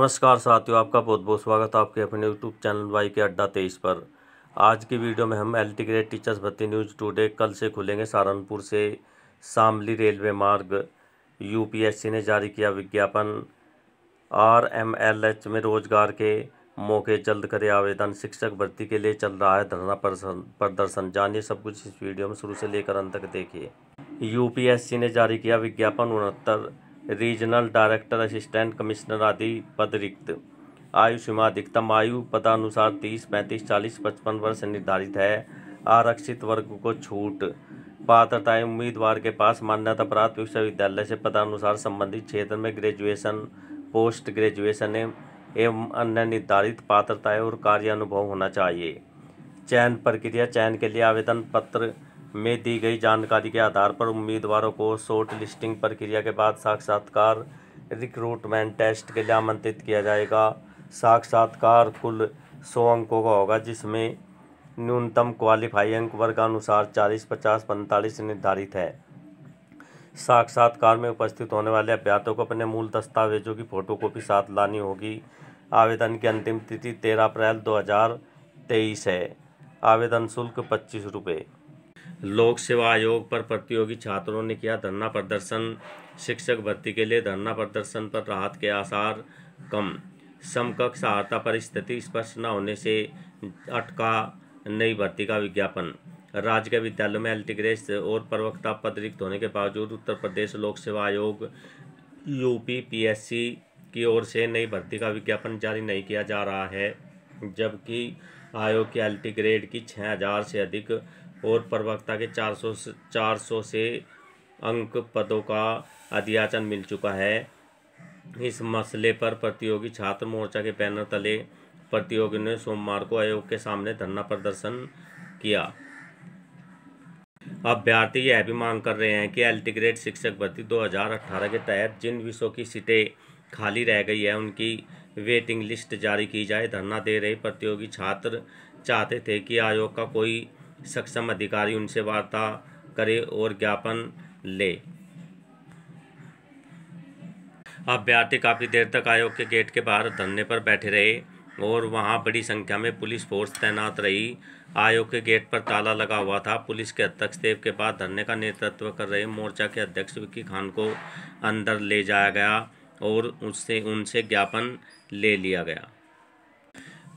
नमस्कार साथियों आपका बहुत बहुत स्वागत है आपके अपने यूट्यूब चैनल वाई के अड्डा तेईस पर आज की वीडियो में हम एल ग्रेड टीचर्स भर्ती न्यूज़ टुडे कल से खुलेंगे सहारनपुर से शामली रेलवे मार्ग यूपीएससी ने जारी किया विज्ञापन आर एम एल एच में रोजगार के मौके जल्द करे आवेदन शिक्षक भर्ती के लिए चल रहा है धरना प्रदर्शन जानिए सब कुछ इस वीडियो में शुरू से लेकर अंत तक देखिए यू ने जारी किया विज्ञापन उनहत्तर रीजनल डायरेक्टर असिस्टेंट कमिश्नर आदि पद रिक्त आयु सीमा अधिकतम आयु पदानुसार तीस पैंतीस चालीस पचपन वर्ष निर्धारित है आरक्षित वर्ग को छूट पात्रताएं उम्मीदवार के पास मान्यता प्राप्त विश्वविद्यालय से पदानुसार संबंधित क्षेत्र में ग्रेजुएशन पोस्ट ग्रेजुएशन एवं अन्य निर्धारित पात्रताएं और कार्य अनुभव होना चाहिए चयन प्रक्रिया चयन के लिए आवेदन पत्र में दी गई जानकारी के आधार पर उम्मीदवारों को शॉर्ट लिस्टिंग प्रक्रिया के बाद साक्षात्कार रिक्रूटमेंट टेस्ट के लिए आमंत्रित किया जाएगा साक्षात्कार कुल सौ अंकों का होगा जिसमें न्यूनतम क्वालिफाई अंक वर्गानुसार चालीस पचास पैंतालीस निर्धारित है साक्षात्कार में उपस्थित होने वाले अभ्यर्थियों को अपने मूल दस्तावेजों की फोटोकॉपी साथ लानी होगी आवेदन की अंतिम तिथि तेरह अप्रैल दो हज़ार तेईस है आवेदन शुल्क पच्चीस रुपये लोक सेवा आयोग पर प्रतियोगी छात्रों ने किया धरना प्रदर्शन शिक्षक भर्ती के लिए धरना प्रदर्शन पर राहत के आसार कम समकक्ष सहायता पर स्थिति स्पष्ट न होने से अटका नई भर्ती का विज्ञापन राज्य के विद्यालयों में एल्टीग्रेस और प्रवक्ता पद रिक्त होने के बावजूद उत्तर प्रदेश लोक सेवा आयोग यूपी पीएससी की ओर से नई भर्ती का विज्ञापन जारी नहीं किया जा रहा है जबकि आयोग की एल्टी ग्रेड की छः हज़ार से अधिक और प्रवक्ता के चार सौ चार सौ से अंक पदों का अध्याचन मिल चुका है इस मसले पर प्रतियोगी छात्र मोर्चा के पैनल तले प्रतियोगियों ने सोमवार को आयोग के सामने धरना प्रदर्शन किया अभ्यर्थी यह भी मांग कर रहे हैं कि एल्टी ग्रेड शिक्षक भर्ती 2018 के तहत जिन विषयों की सीटें खाली रह गई है उनकी वेटिंग लिस्ट जारी की जाए धरना दे रहे प्रतियोगी छात्र चाहते थे कि आयोग का कोई सक्षम अधिकारी उनसे वार्ता करे और ज्ञापन ले अभ्यर्थी काफ़ी देर तक आयोग के गेट के बाहर धरने पर बैठे रहे और वहां बड़ी संख्या में पुलिस फोर्स तैनात रही आयोग के गेट पर ताला लगा हुआ था पुलिस के अध्यक्ष देव के बाद धरने का नेतृत्व कर रहे मोर्चा के अध्यक्ष विक्की खान को अंदर ले जाया गया और उससे उनसे ज्ञापन ले लिया गया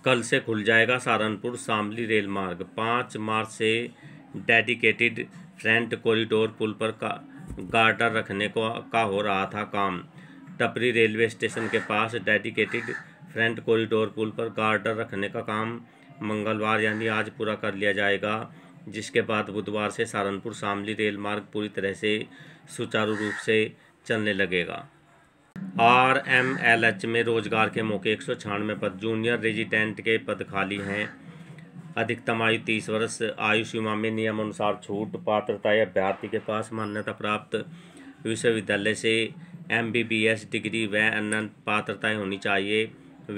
कल से खुल जाएगा सहारनपुर शामली रेल मार्ग पाँच मार्च से डेडिकेटेड फ्रंट कॉरिडोर पुल पर का गार्डर रखने को का हो रहा था काम टपरी रेलवे स्टेशन के पास डेडिकेटेड फ्रंट कॉरिडोर पुल पर गार्डर रखने का काम मंगलवार यानी आज पूरा कर लिया जाएगा जिसके बाद बुधवार से सहारनपुर शामली रेल मार्ग पूरी तरह से सुचारू रूप से चलने लगेगा आर एम एल एच में रोजगार के मौके एक सौ छियानवे पद जूनियर रेजिडेंट के पद खाली हैं अधिकतम आयु तीस वर्ष आयु सीमा में नियमानुसार छूट पात्रता या अभ्यर्थी के पास मान्यता प्राप्त विश्वविद्यालय से M B B S degree व अन्य पात्रताएँ होनी चाहिए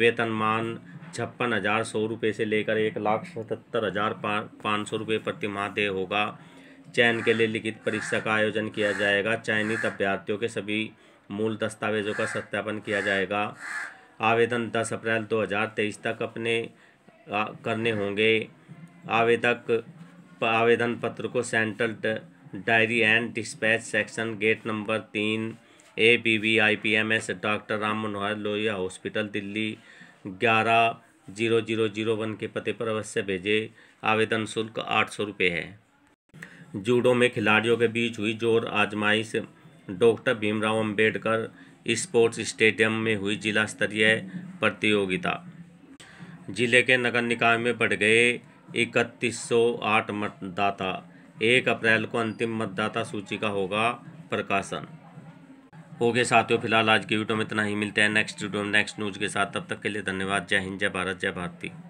वेतनमान छप्पन हज़ार सौ रुपये से लेकर एक लाख सतहत्तर हज़ार पाँच सौ रुपये प्रति माह देय होगा चयन के लिए लिखित परीक्षा का आयोजन किया जाएगा चयनित अभ्यर्थियों के सभी मूल दस्तावेज़ों का सत्यापन किया जाएगा आवेदन 10 अप्रैल 2023 तक अपने करने होंगे आवेदक आवेदन पत्र को central diary and dispatch section gate number तीन A B V I P M S doctor Ram Manohar Lohia hospital Delhi ग्यारह जीरो जीरो जीरो वन के पते पर अवश्य भेजे आवेदन शुल्क आठ सौ रुपये है जूडो में खिलाड़ियों के बीच हुई जोर आजमाइश doctor Bhimrao Ambedkar sports stadium में हुई जिला स्तरीय प्रतियोगिता जिले के नगर निकाय में बढ़ गए इकतीस मतदाता एक अप्रैल को अंतिम मतदाता सूची का होगा प्रकाशन हो गए साथियों फिलहाल आज की वीडियो में इतना ही मिलते हैं नेक्स्ट वीडियो में नेक्स्ट न्यूज़ के साथ तब तक के लिए धन्यवाद जय हिंद जय भारत जय भारती